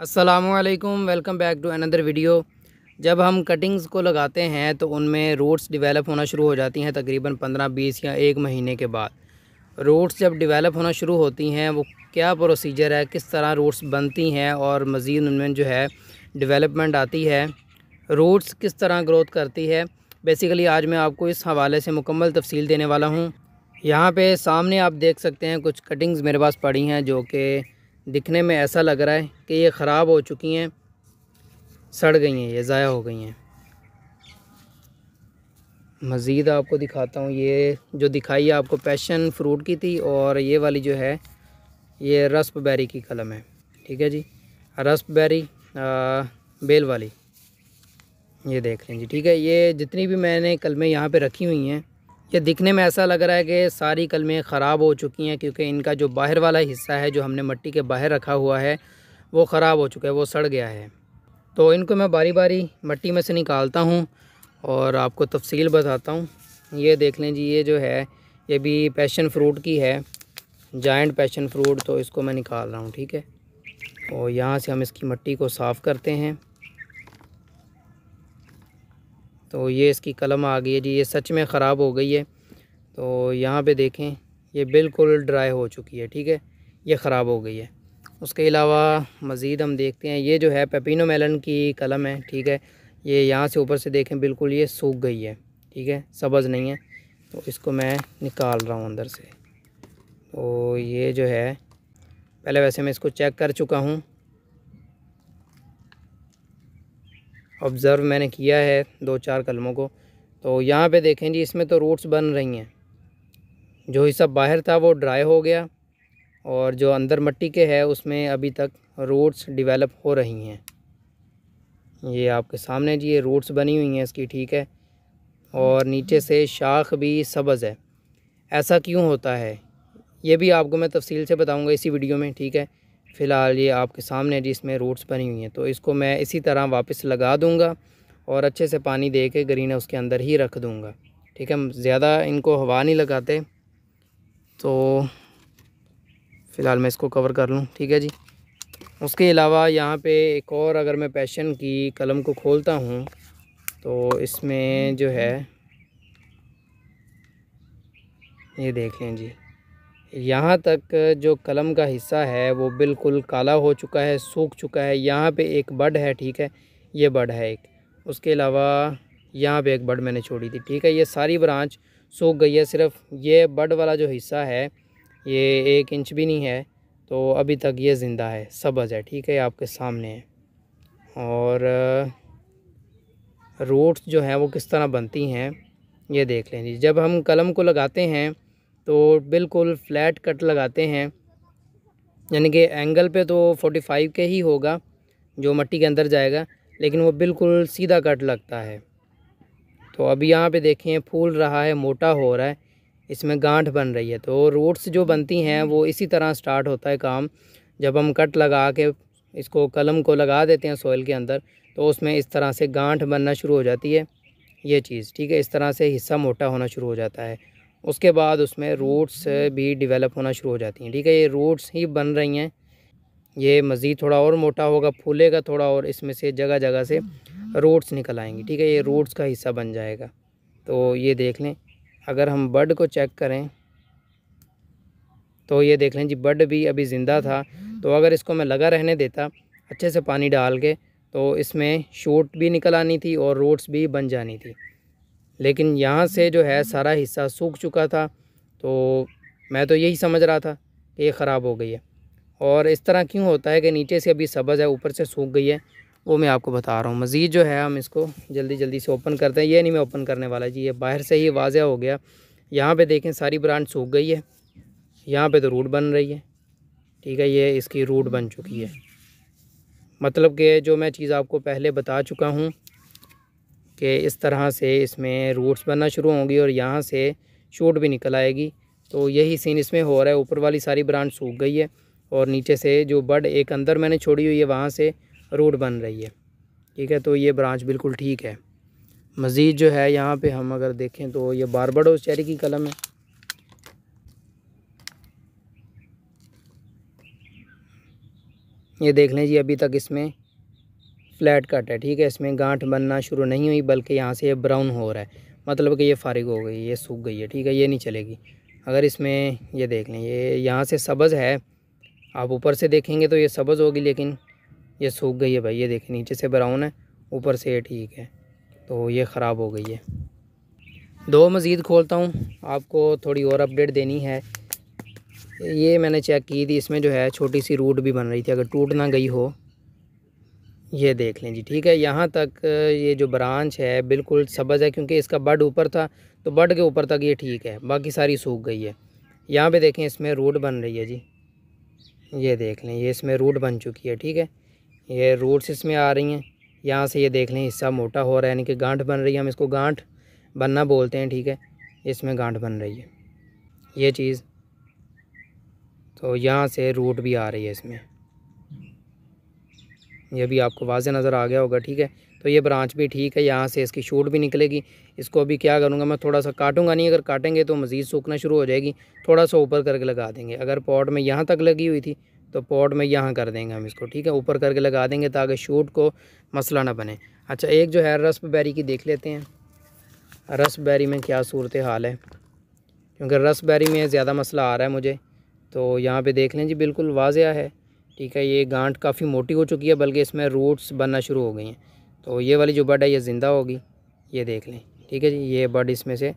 असलकम welcome back to another video जब हम कटिंग्स को लगाते हैं तो उनमें रूट्स डिवेलप होना शुरू हो जाती हैं तकरीबन पंद्रह बीस या एक महीने के बाद रूट्स जब डिवेलप होना शुरू होती हैं वो क्या प्रोसीजर है किस तरह रूट्स बनती हैं और मज़ीद उनमें जो है डिवेलपमेंट आती है रूट्स किस तरह ग्रोथ करती है बेसिकली आज मैं आपको इस हवाले से मुकम्मल तफसील देने वाला हूँ यहाँ पर सामने आप देख सकते हैं कुछ कटिंग्स मेरे पास पड़ी हैं जो कि दिखने में ऐसा लग रहा है कि ये ख़राब हो चुकी हैं सड़ गई हैं ये ज़ाया हो गई हैं मज़ीद आपको दिखाता हूँ ये जो दिखाई आपको पैशन फ्रूट की थी और ये वाली जो है ये रस्प बैरी की कलम है ठीक है जी रस्प आ, बेल वाली ये देख लें जी ठीक है ये जितनी भी मैंने कलमें यहाँ पे रखी हुई हैं ये दिखने में ऐसा लग रहा है कि सारी कलमें ख़राब हो चुकी हैं क्योंकि इनका जो बाहर वाला हिस्सा है जो हमने मिट्टी के बाहर रखा हुआ है वो ख़राब हो चुका है वो सड़ गया है तो इनको मैं बारी बारी मिट्टी में से निकालता हूँ और आपको तफसील बताता हूँ ये देख लें जी ये जो है ये भी पैशन फ्रूट की है जाइंट पैशन फ्रूट तो इसको मैं निकाल रहा हूँ ठीक है और यहाँ से हम इसकी मिट्टी को साफ़ करते हैं तो ये इसकी कलम आ गई है जी ये सच में ख़राब हो गई है तो यहाँ पे देखें ये बिल्कुल ड्राई हो चुकी है ठीक है ये ख़राब हो गई है उसके अलावा मज़ीद हम देखते हैं ये जो है पेपिनो मेलन की कलम है ठीक है ये यहाँ से ऊपर से देखें बिल्कुल ये सूख गई है ठीक है सब्ज़ नहीं है तो इसको मैं निकाल रहा हूँ अंदर से तो ये जो है पहले वैसे मैं इसको चेक कर चुका हूँ ऑब्ज़र्व मैंने किया है दो चार कलमों को तो यहाँ पे देखें जी इसमें तो रूट्स बन रही हैं जो हिस्सा बाहर था वो ड्राई हो गया और जो अंदर मट्टी के है उसमें अभी तक रूट्स डिवेलप हो रही हैं ये आपके सामने जी ये रूट्स बनी हुई हैं इसकी ठीक है और नीचे से शाख भी सब्ज़ है ऐसा क्यों होता है ये भी आपको मैं तफसील से बताऊँगा इसी वीडियो में ठीक है फ़िलहाल ये आपके सामने जी इसमें रूट्स बनी हुई हैं तो इसको मैं इसी तरह वापस लगा दूँगा और अच्छे से पानी दे के ग्रीन हाउस के अंदर ही रख दूँगा ठीक है ज़्यादा इनको हवा नहीं लगाते तो फ़िलहाल मैं इसको कवर कर लूँ ठीक है जी उसके अलावा यहाँ पे एक और अगर मैं पैशन की कलम को खोलता हूँ तो इसमें जो है ये देख लें जी यहाँ तक जो कलम का हिस्सा है वो बिल्कुल काला हो चुका है सूख चुका है यहाँ पे एक बड है ठीक है ये बड है एक उसके अलावा यहाँ पे एक बड मैंने छोड़ी थी ठीक है ये सारी ब्रांच सूख गई है सिर्फ ये बड वाला जो हिस्सा है ये एक इंच भी नहीं है तो अभी तक ये ज़िंदा है सबज़ है ठीक है आपके सामने है और रूट्स जो हैं वो किस तरह बनती हैं ये देख लें जब हम कलम को लगाते हैं तो बिल्कुल फ्लैट कट लगाते हैं यानी कि एंगल पे तो 45 के ही होगा जो मट्टी के अंदर जाएगा लेकिन वो बिल्कुल सीधा कट लगता है तो अब यहाँ पे देखें फूल रहा है मोटा हो रहा है इसमें गांठ बन रही है तो रूट्स जो बनती हैं वो इसी तरह स्टार्ट होता है काम जब हम कट लगा के इसको कलम को लगा देते हैं सॉइल के अंदर तो उसमें इस तरह से गांठ बनना शुरू हो जाती है ये चीज़ ठीक है इस तरह से हिस्सा मोटा होना शुरू हो जाता है उसके बाद उसमें रोड्स भी डेवलप होना शुरू हो जाती हैं ठीक है ये रोड्स ही बन रही हैं ये मज़ीद थोड़ा और मोटा होगा फूलेगा थोड़ा और इसमें से जगह जगह से रोड्स निकल आएंगी ठीक है ये रोड्स का हिस्सा बन जाएगा तो ये देख लें अगर हम बर्ड को चेक करें तो ये देख लें जी बर्ड भी अभी ज़िंदा था तो अगर इसको मैं लगा रहने देता अच्छे से पानी डाल के तो इसमें शूट भी निकल आनी थी और रोड्स भी बन जानी थी लेकिन यहाँ से जो है सारा हिस्सा सूख चुका था तो मैं तो यही समझ रहा था कि ये ख़राब हो गई है और इस तरह क्यों होता है कि नीचे से अभी सब्ज़ है ऊपर से सूख गई है वो मैं आपको बता रहा हूँ मज़ीद जो है हम इसको जल्दी जल्दी से ओपन करते हैं ये नहीं मैं ओपन करने वाला जी ये बाहर से ही वाजह हो गया यहाँ पे देखें सारी ब्रांड सूख गई है यहाँ पे तो रूट बन रही है ठीक है ये इसकी रूट बन चुकी है मतलब कि जो मैं चीज़ आपको पहले बता चुका हूँ कि इस तरह से इसमें रूट्स बनना शुरू होंगी और यहाँ से शूट भी निकल आएगी तो यही सीन इसमें हो रहा है ऊपर वाली सारी ब्रांच सूख गई है और नीचे से जो बड एक अंदर मैंने छोड़ी हुई है वहाँ से रूट बन रही है ठीक है तो ये ब्रांच बिल्कुल ठीक है मज़ीद जो है यहाँ पे हम अगर देखें तो ये बारबाडोस चेरी की कलम है ये देख लें जी अभी तक इसमें फ्लैट कट है ठीक है इसमें गांठ बनना शुरू नहीं हुई बल्कि यहाँ से ये ब्राउन हो रहा है मतलब कि ये फारिग हो गई ये सूख गई है ठीक है ये नहीं चलेगी अगर इसमें ये देख लें ये यहाँ से सब्ज़ है आप ऊपर से देखेंगे तो ये सब्ज़ होगी लेकिन ये सूख गई है भाई ये देखें नीचे से ब्राउन है ऊपर से ये ठीक है तो ये ख़राब हो गई है दो मज़ीद खोलता हूँ आपको थोड़ी और अपडेट देनी है ये मैंने चेक की थी इसमें जो है छोटी सी रूट भी बन रही थी अगर टूट ना गई हो ये देख लें जी ठीक है यहाँ तक ये जो ब्रांच है बिल्कुल सब्ज़ है क्योंकि इसका बड ऊपर था तो बड के ऊपर तक ये ठीक है बाकी सारी सूख गई है यहाँ पे देखें इसमें रूट बन रही है जी ये देख लें ये इसमें रूट बन चुकी है ठीक है ये रूट्स इसमें आ रही हैं यहाँ से ये देख लें हिस्सा मोटा हो रहा है यानी कि गांठ बन रही है हम इसको गांठ बनना बोलते हैं ठीक है इसमें गांठ बन रही है ये चीज़ तो यहाँ से रूट भी आ रही है इसमें ये भी आपको वाज नज़र आ गया होगा ठीक है तो ये ब्रांच भी ठीक है यहाँ से इसकी शूट भी निकलेगी इसको अभी क्या करूँगा मैं थोड़ा सा काटूंगा नहीं अगर काटेंगे तो मज़ीद सूखना शुरू हो जाएगी थोड़ा सा ऊपर करके लगा देंगे अगर पॉट में यहाँ तक लगी हुई थी तो पॉट में यहाँ कर देंगे हम इसको ठीक है ऊपर करके लगा देंगे ताकि शूट को मसला ना बने अच्छा एक जो है बैरी की देख लेते हैं बैरी में क्या सूरत हाल है क्योंकि बैरी में ज़्यादा मसला आ रहा है मुझे तो यहाँ पे देख लें जी बिल्कुल वाजिया है ठीक है ये गांठ काफ़ी मोटी हो चुकी है बल्कि इसमें रूट्स बनना शुरू हो गई हैं तो ये वाली जो बड है ये ज़िंदा होगी ये देख लें ठीक है जी ये बर्ड इसमें से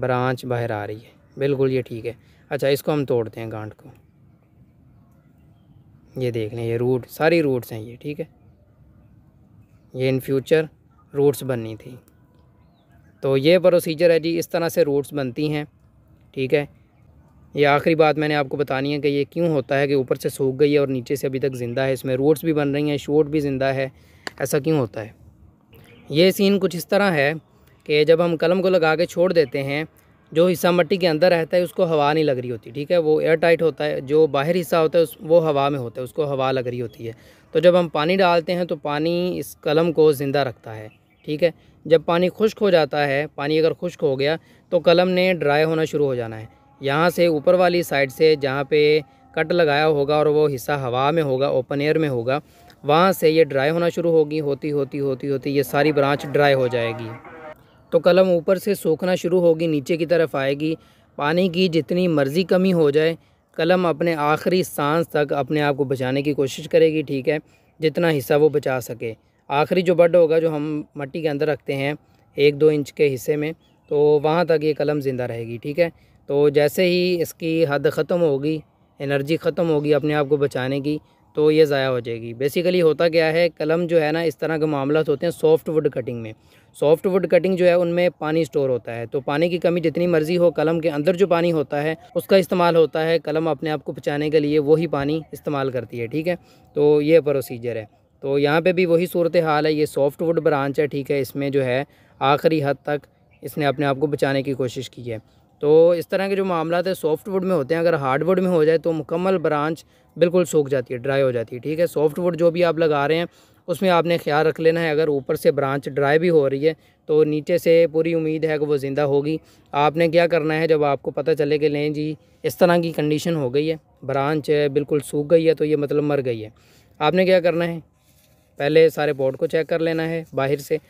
ब्रांच बाहर आ रही है बिल्कुल ये ठीक है अच्छा इसको हम तोड़ते हैं गांठ को ये देख लें ये रूट सारी रूट्स हैं ये ठीक है ये इन फ्यूचर रूट्स बननी थी तो ये प्रोसीजर है जी इस तरह से रूट्स बनती हैं ठीक है ये आखिरी बात मैंने आपको बतानी है कि ये क्यों होता है कि ऊपर से सूख गई है और नीचे से अभी तक ज़िंदा है इसमें रोड्स भी बन रही हैं शोट भी ज़िंदा है ऐसा क्यों होता है ये सीन कुछ इस तरह है कि जब हम कलम को लगा के छोड़ देते हैं जो हिस्सा मट्टी के अंदर रहता है उसको हवा नहीं लग रही होती ठीक है वो एयर टाइट होता है जो बाहर हिस्सा होता है उस वो हवा में होता है उसको हवा लग रही होती है तो जब हम पानी डालते हैं तो पानी इस कलम को ज़िंदा रखता है ठीक है जब पानी खुश्क हो जाता है पानी अगर खुश्क हो गया तो कलम ने ड्राई होना शुरू हो जाना है यहाँ से ऊपर वाली साइड से जहाँ पे कट लगाया होगा और वो हिस्सा हवा में होगा ओपन एयर में होगा वहाँ से ये ड्राई होना शुरू होगी होती होती होती होती ये सारी ब्रांच ड्राई हो जाएगी तो कलम ऊपर से सूखना शुरू होगी नीचे की तरफ आएगी पानी की जितनी मर्ज़ी कमी हो जाए कलम अपने आखिरी सांस तक अपने आप को बचाने की कोशिश करेगी ठीक है जितना हिस्सा वो बचा सके आखिरी जो बड होगा जो हम मट्टी के अंदर रखते हैं एक दो इंच के हिस्से में तो वहाँ तक ये कलम ज़िंदा रहेगी ठीक है तो जैसे ही इसकी हद ख़त्म होगी एनर्जी ख़त्म होगी अपने आप को बचाने की तो ये ज़ाया हो जाएगी बेसिकली होता क्या है कलम जो है ना इस तरह के मामला होते हैं सॉफ्ट वुड कटिंग में सॉफ्ट वुड कटिंग जो है उनमें पानी स्टोर होता है तो पानी की कमी जितनी मर्ज़ी हो कलम के अंदर जो पानी होता है उसका इस्तेमाल होता है कलम अपने आप को बचाने के लिए वही पानी इस्तेमाल करती है ठीक है तो ये प्रोसीजर है तो यहाँ पर भी वही सूरत हाल है ये सॉफ्ट वुड ब्रांच है ठीक है इसमें जो है आखिरी हद तक इसने अपने आप को बचाने की कोशिश की है तो इस तरह के जो मामला है सॉफ्टवुड में होते हैं अगर हार्डवुड में हो जाए तो मुकम्मल ब्रांच बिल्कुल सूख जाती है ड्राई हो जाती है ठीक है सॉफ्टवुड जो भी आप लगा रहे हैं उसमें आपने ख्याल रख लेना है अगर ऊपर से ब्रांच ड्राई भी हो रही है तो नीचे से पूरी उम्मीद है कि वो ज़िंदा होगी आपने क्या करना है जब आपको पता चले कि लें जी इस तरह की कंडीशन हो गई है ब्रांच बिल्कुल सूख गई है तो ये मतलब मर गई है आपने क्या करना है पहले सारे पॉट को चेक कर लेना है बाहर से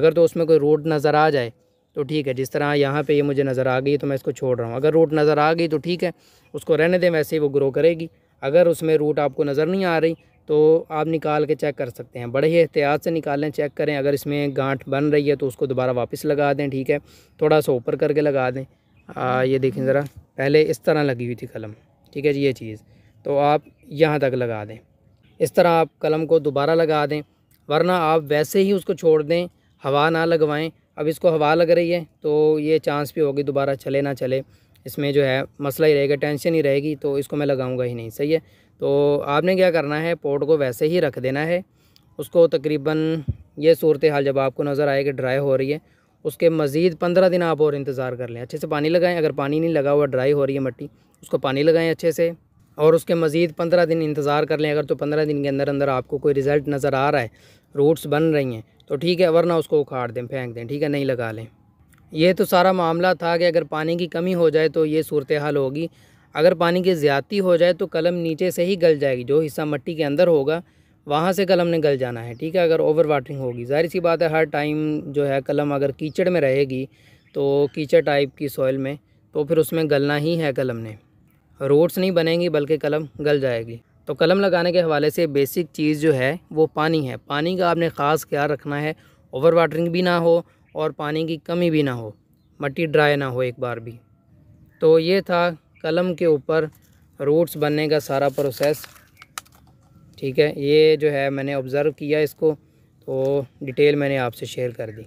अगर तो उसमें कोई रोड नज़र आ जाए तो ठीक है जिस तरह यहाँ पे ये मुझे नज़र आ गई तो मैं इसको छोड़ रहा हूँ अगर रूट नज़र आ गई तो ठीक है उसको रहने दें वैसे ही वो ग्रो करेगी अगर उसमें रूट आपको नज़र नहीं आ रही तो आप निकाल के चेक कर सकते हैं बड़े ही एहतियात से निकालें चेक करें अगर इसमें गांठ बन रही है तो उसको दोबारा वापस लगा दें ठीक है थोड़ा सा ऊपर करके लगा दें आ, ये देखें ज़रा पहले इस तरह लगी हुई थी कलम ठीक है जी ये चीज़ तो आप यहाँ तक लगा दें इस तरह आप कलम को दोबारा लगा दें वरना आप वैसे ही उसको छोड़ दें हवा ना लगवाएँ अब इसको हवा लग रही है तो ये चांस भी होगी दोबारा चले ना चले इसमें जो है मसला ही रहेगा टेंशन ही रहेगी तो इसको मैं लगाऊंगा ही नहीं सही है तो आपने क्या करना है पोर्ट को वैसे ही रख देना है उसको तकरीबन ये सूरत हाल जब आपको नज़र आए कि ड्राई हो रही है उसके मज़ीद पंद्रह दिन आप और इंतज़ार कर लें अच्छे से पानी लगाएं अगर पानी नहीं लगा हुआ ड्राई हो रही है मट्टी उसको पानी लगाएं अच्छे से और उसके मज़ीद पंद्रह दिन इंतज़ार कर लें अगर तो पंद्रह दिन के अंदर अंदर आपको कोई रिज़ल्ट नज़र आ रहा है रूट्स बन रही हैं तो ठीक है वरना उसको उखाड़ दें फेंक दें ठीक है नहीं लगा लें यह तो सारा मामला था कि अगर पानी की कमी हो जाए तो ये सूरत हाल होगी अगर पानी की ज़्यादती हो जाए तो कलम नीचे से ही गल जाएगी जो हिस्सा मट्टी के अंदर होगा वहाँ से कलम ने गल जाना है ठीक है अगर ओवर वाटरिंग होगी ज़ाहिर सी बात है हर टाइम जो है कलम अगर कीचड़ में रहेगी तो कीचड़ टाइप की सॉइल में तो फिर उसमें गलना ही है कलम ने रोड्स नहीं बनेंगी बल्कि कलम गल जाएगी तो कलम लगाने के हवाले से बेसिक चीज़ जो है वो पानी है पानी का आपने ख़ास ख्याल रखना है ओवर वाटरिंग भी ना हो और पानी की कमी भी ना हो मट्टी ड्राई ना हो एक बार भी तो ये था कलम के ऊपर रूट्स बनने का सारा प्रोसेस ठीक है ये जो है मैंने ऑब्ज़र्व किया इसको तो डिटेल मैंने आपसे शेयर कर दी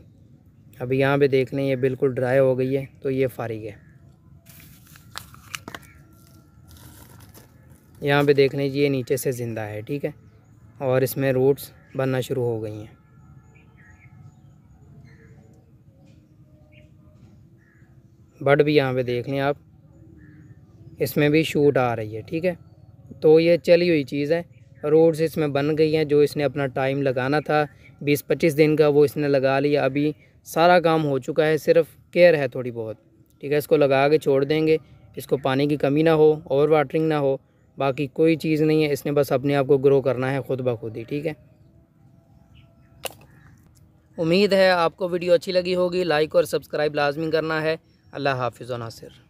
अभी यहाँ पे देख लें ये बिल्कुल ड्राई हो गई है तो ये फारिग है यहाँ पे देख लीजिए ये नीचे से ज़िंदा है ठीक है और इसमें रूट्स बनना शुरू हो गई हैं बड भी यहाँ पे देख लें आप इसमें भी शूट आ रही है ठीक है तो ये चली हुई चीज़ है रूट्स इसमें बन गई हैं जो इसने अपना टाइम लगाना था बीस पच्चीस दिन का वो इसने लगा लिया अभी सारा काम हो चुका है सिर्फ केयर है थोड़ी बहुत ठीक है इसको लगा के छोड़ देंगे इसको पानी की कमी ना हो ओवर वाटरिंग ना हो बाकी कोई चीज़ नहीं है इसने बस अपने आप को ग्रो करना है ख़ुद ब खुद ही ठीक है उम्मीद है आपको वीडियो अच्छी लगी होगी लाइक और सब्सक्राइब लाजमी करना है अल्लाह हाफिज़ नासिर